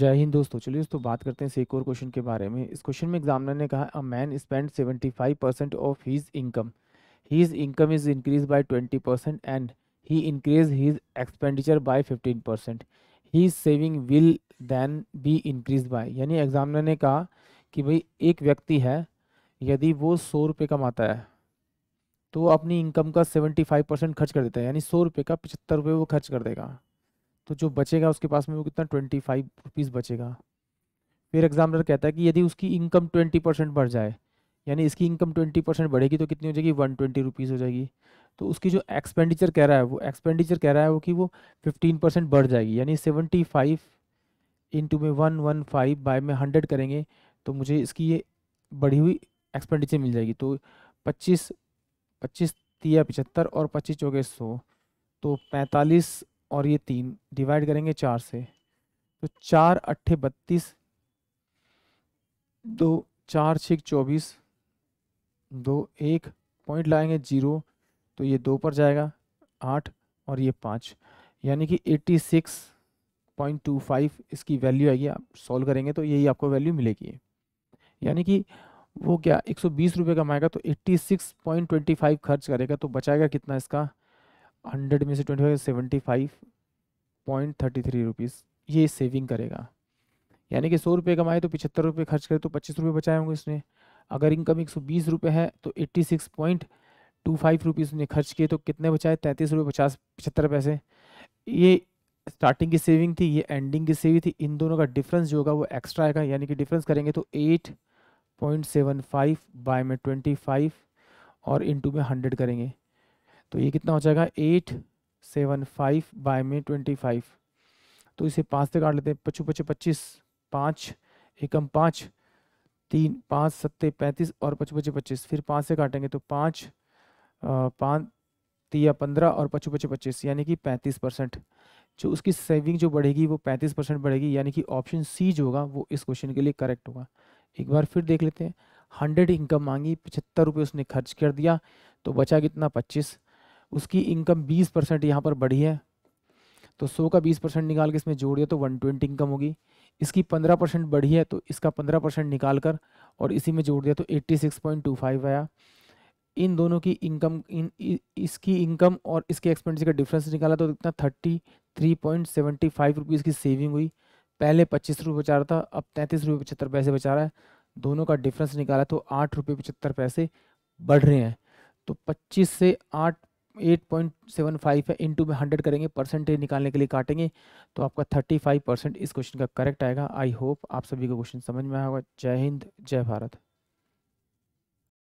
जय हिंद दोस्तों चलिए दोस्तों बात करते हैं से एक और क्वेश्चन के बारे में इस क्वेश्चन में एग्जामिनर ने कहा a man spend 75 percent of his income his income is increase by 20 percent and he increase his expenditure by 15 percent he saving will then be increase by यानी एग्जामिनर ने कहा कि भाई एक व्यक्ति है यदि वो सौ रुपये कमाता है तो अपनी इनकम का सेवेंटी फाइव परसेंट खर्च कर देता है यानी सौ रुपये का पचहत्तर रुपये वो खर्च कर देगा तो जो बचेगा उसके पास में वो कितना ट्वेंटी फाइव रुपीज़ बचेगा फिर एग्जामिनर कहता है कि यदि उसकी इनकम ट्वेंटी परसेंट बढ़ जाए यानी इसकी इनकम ट्वेंटी परसेंट बढ़ेगी तो कितनी हो जाएगी वन ट्वेंटी रुपीज़ हो जाएगी तो उसकी जो एक्सपेंडिचर कह रहा है वो एक्सपेंडिचर कह रहा है वो कि वो फिफ्टीन परसेंट बढ़ जाएगी यानी सेवेंटी फाइव इंटू में वन वन फाइव बाय में हंड्रेड करेंगे तो मुझे इसकी ये बढ़ी हुई एक्सपेंडिचर मिल जाएगी तो पच्चीस पच्चीस तिया पचहत्तर और पच्चीस चौके सौ तो पैंतालीस और ये तीन डिवाइड करेंगे चार से तो चार अट्ठे बत्तीस दो चार छः चौबीस दो एक पॉइंट लाएंगे जीरो तो ये दो पर जाएगा आठ और ये पाँच यानी कि eighty six point two five इसकी वैल्यू आएगी आप सॉल्व करेंगे तो यही आपको वैल्यू मिलेगी यानी कि वो क्या एक सौ बीस रुपये कमाएगा तो eighty six point twenty five खर्च करेगा तो बचाएगा कितना इसका हंड्रेड में से twenty five seventy five point thirty three rupees ये सेविंग करेगा यानी कि सौ रुपये कमाए तो पिछहत्तर रुपये खर्च करे तो पच्चीस रुपये बचाए होंगे उसने अगर इनकम एक सौ बीस रुपये है तो eighty six point two five rupees उसने खर्च किए तो कितने बचाए तैंतीस रुपये पचास पचहत्तर पैसे ये स्टार्टिंग की सेविंग थी ये एंडिंग की सेविंग थी इन दोनों का डिफरेंस जो होगा वो एक्स्ट्रा आएगा यानी कि डिफरेंस करेंगे तो eight point seven five by में ट्वेंटी फाइव और इंटू में हंड्रेड करेंगे तो ये कितना हो जाएगा एट सेवन फाइव बाय में ट्वेंटी फाइव तो इसे पाँच से काट लेते हैं पचू पचे पच्चीस पाँच एकम पाँच तीन पाँच सत्ते पैंतीस और पचू पचे पच्चीस फिर पाँच से काटेंगे तो पाँच पाँच तिया पंद्रह और पचू पचे पच्चीस यानी कि पैंतीस परसेंट जो उसकी सेविंग जो बढ़ेगी वो पैंतीस परसेंट बढ़ेगी यानी कि ऑप्शन सी जो होगा वो इस क्वेश्चन के लिए करेक्ट होगा एक बार फिर देख लेते हैं हंड्रेड इनकम मांगी पचहत्तर रुपये उसने खर्च कर दिया तो बचा कितना पच्चीस उसकी इनकम बीस परसेंट यहाँ पर बढ़ी है तो सौ का बीस परसेंट निकाल के इसमें जोड़िए तो वन ट्वेंटी इनकम होगी इसकी पंद्रह परसेंट बढ़ी है तो इसका पंद्रह परसेंट निकाल कर और इसी में जोड़ दिया तो eighty six point two five आया इन दोनों की इनकम इन इसकी इनकम और इसके एक्सपेंडिचर का डिफरेंस निकाला तो इतना thirty three point seventy five rupees की सेविंग हुई पहले पच्चीस रुपये बचा रहा था अब तैंतीस रुपये पचहत्तर पैसे बचा रहा है दोनों का डिफरेंस निकाला तो आठ रुपये पचहत्तर पैसे बढ़ रहे हैं तो पच्चीस से आठ एट पॉइंट सेवन फाइव है इंटू में हंड्रेड करेंगे परसेंटेज निकालने के लिए काटेंगे तो आपका थर्टी फाइव परसेंट इस क्वेश्चन का करेक्ट आएगा आई होप आप सभी को क्वेश्चन समझ में आएगा जय हिंद जय भारत